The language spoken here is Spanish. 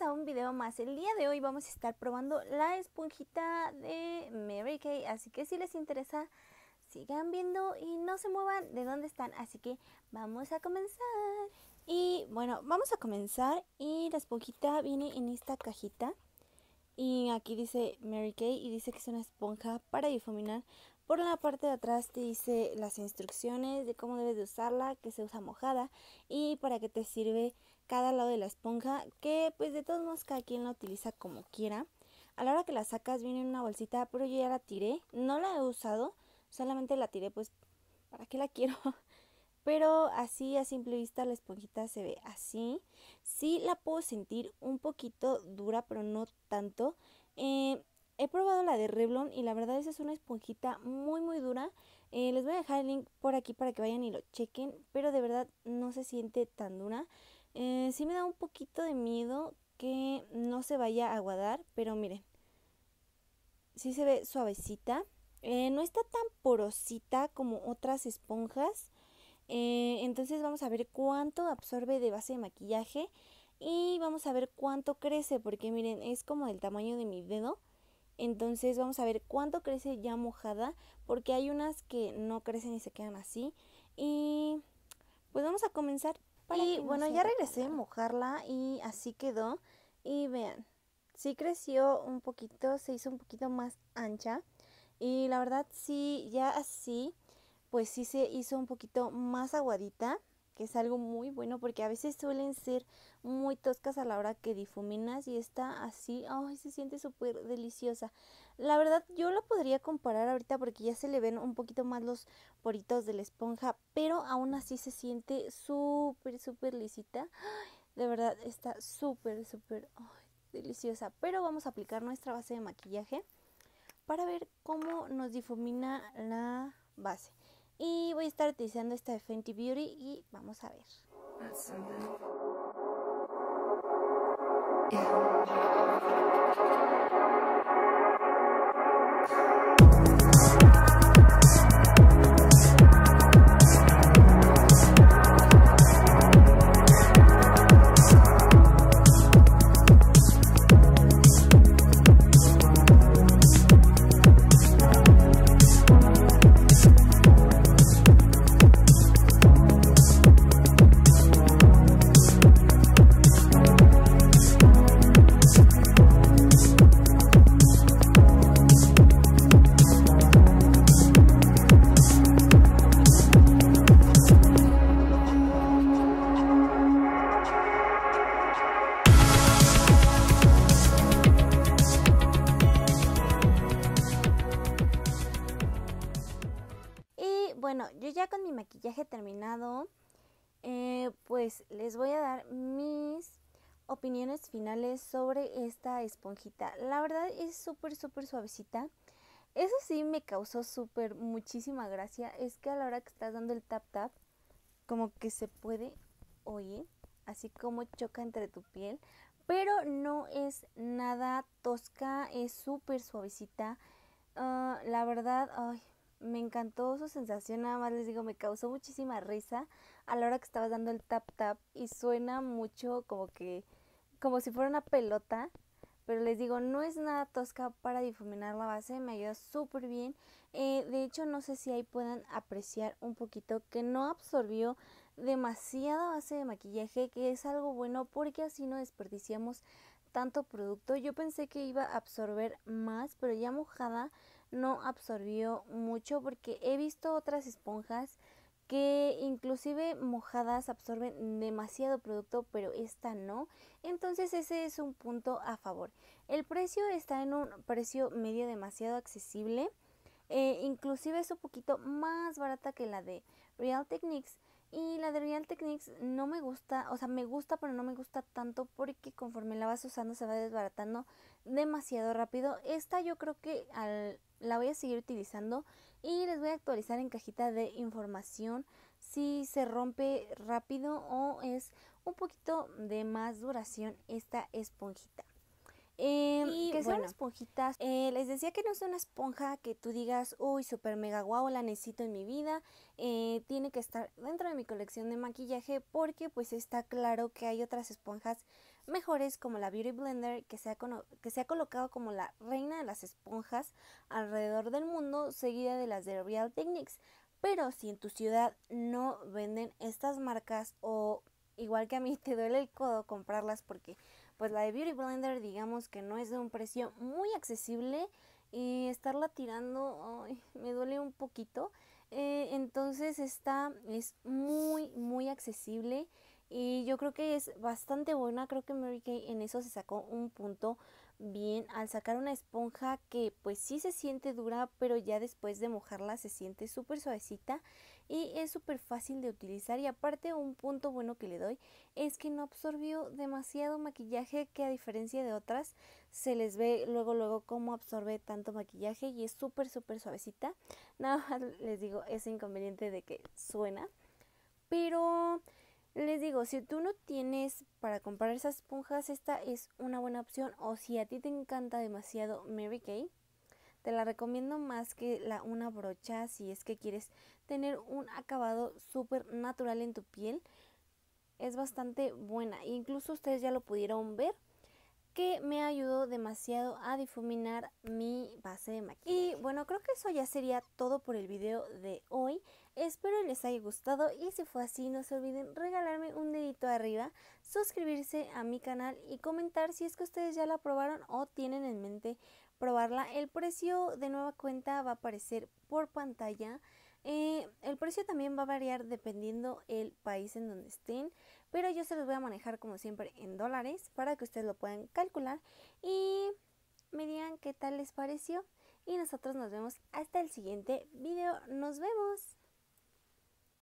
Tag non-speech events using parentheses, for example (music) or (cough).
a un video más. El día de hoy vamos a estar probando la esponjita de Mary Kay, así que si les interesa, sigan viendo y no se muevan de donde están, así que vamos a comenzar. Y bueno, vamos a comenzar y la esponjita viene en esta cajita y aquí dice Mary Kay y dice que es una esponja para difuminar por la parte de atrás te dice las instrucciones de cómo debes de usarla, que se usa mojada y para qué te sirve cada lado de la esponja, que pues de todos modos cada quien la utiliza como quiera. A la hora que la sacas viene en una bolsita, pero yo ya la tiré, no la he usado, solamente la tiré pues para qué la quiero. (laughs) Pero así a simple vista la esponjita se ve así. Sí la puedo sentir un poquito dura, pero no tanto. Eh, he probado la de Revlon y la verdad que es una esponjita muy muy dura. Eh, les voy a dejar el link por aquí para que vayan y lo chequen, pero de verdad no se siente tan dura. Eh, sí me da un poquito de miedo que no se vaya a aguadar, pero miren, sí se ve suavecita. Eh, no está tan porosita como otras esponjas. entonces vamos a ver cuánto absorbe de base de maquillaje y vamos a ver cuánto crece, porque miren, es como del tamaño de mi dedo. Entonces vamos a ver cuánto crece ya mojada, porque hay unas que no crecen y se quedan así. Y pues vamos a comenzar. y bueno, ya regresé a mojarla y así quedó. Y vean, sí creció un poquito, se hizo un poquito más ancha. Y la verdad sí, ya así, pues sí se hizo un poquito más aguadita es algo muy bueno porque a veces suelen ser muy toscas a la hora que difuminas y está así, ay, se siente súper deliciosa. La verdad yo la podría comparar ahorita porque ya se le ven un poquito más los poritos de la esponja, pero aún así se siente súper, súper lisita. de verdad está súper, súper deliciosa. Pero vamos a aplicar nuestra base de maquillaje para ver cómo nos difumina la base. Y voy a estar utilizando esta de Fenty Beauty y vamos a ver. bueno, yo ya con mi maquillaje terminado, eh, pues les voy a dar mis opiniones finales sobre esta esponjita. La verdad es súper, súper suavecita. Eso sí me causó súper muchísima gracia. Es que a la hora que estás dando el tap tap, como que se puede oír, así como choca entre tu piel. Pero no es nada tosca, es súper suavecita. Ah, la verdad, ay, me encantó su sensación, nada más les digo, me causó muchísima risa a la hora que estabas dando el tap tap y suena mucho como que, como si fuera una pelota, pero les digo, no es nada tosca para difuminar la base, me ayuda súper bien. Eh, de hecho, no sé si ahí puedan apreciar un poquito que no absorbió demasiada base de maquillaje, que es algo bueno porque así no desperdiciamos tanto producto. Yo pensé que iba a absorber más, pero ya mojada no absorbió mucho porque he visto otras esponjas que inclusive mojadas absorben demasiado producto, pero esta no. Entonces ese es un punto a favor. El precio está en un precio medio demasiado accesible. Eh, inclusive es un poquito más barata que la de Real Techniques y la de Real Techniques no me gusta, o sea, me gusta, pero no me gusta tanto porque conforme la vas usando se va desbaratando demasiado rápido. Esta yo creo que la voy a seguir utilizando y les voy a actualizar en cajita de información si se rompe rápido o es un poquito de más duración esta esponjita. Em, y que son esponjitas. Eh, les decía que no es una esponja que tú digas, uy, super mega guau, la necesito en mi vida. Eh, tiene que estar dentro de mi colección de maquillaje porque pues está claro que hay otras esponjas mejores como la Beauty Blender que se ha, que se ha colocado como la reina de las esponjas alrededor del mundo, seguida de las de Real Techniques. Pero si en tu ciudad no venden estas marcas o igual que a mí te duele el codo comprarlas porque pues la de Beauty Blender digamos que no es de un precio muy accesible y eh, estarla tirando me duele un poquito. Eh, entonces esta es muy muy accesible y yo creo que es bastante buena. Creo que Mary Kay en eso se sacó un punto bien al sacar una esponja que pues sí se siente dura, pero ya después de mojarla se siente súper suavecita y es súper fácil de utilizar y aparte un punto bueno que le doy es que no absorbió demasiado maquillaje que a diferencia de otras se les ve luego luego cómo absorbe tanto maquillaje y es súper súper suavecita. (laughs) Nada más les digo ese inconveniente de que suena, pero les digo, si tú no tienes para comprar esas esponjas, esta es una buena opción. O si a ti te encanta demasiado Mary Kay, te la recomiendo más que la una brocha si es que quieres tener un acabado súper natural en tu piel. Es bastante buena. Incluso ustedes ya lo pudieron ver que me ayudó demasiado a difuminar mi base de maquillaje. Y bueno, creo que eso ya sería todo por el video de hoy. Espero les haya gustado y si fue así no se olviden regalarme un dedito arriba, suscribirse a mi canal y comentar si es que ustedes ya la probaron o tienen en mente probarla. El precio de nueva cuenta va a aparecer por pantalla. Eh, el precio también va a variar dependiendo el país en donde estén, pero yo se los voy a manejar como siempre en dólares para que ustedes lo puedan calcular y me digan qué tal les pareció. Y nosotros nos vemos hasta el siguiente video. Nos vemos.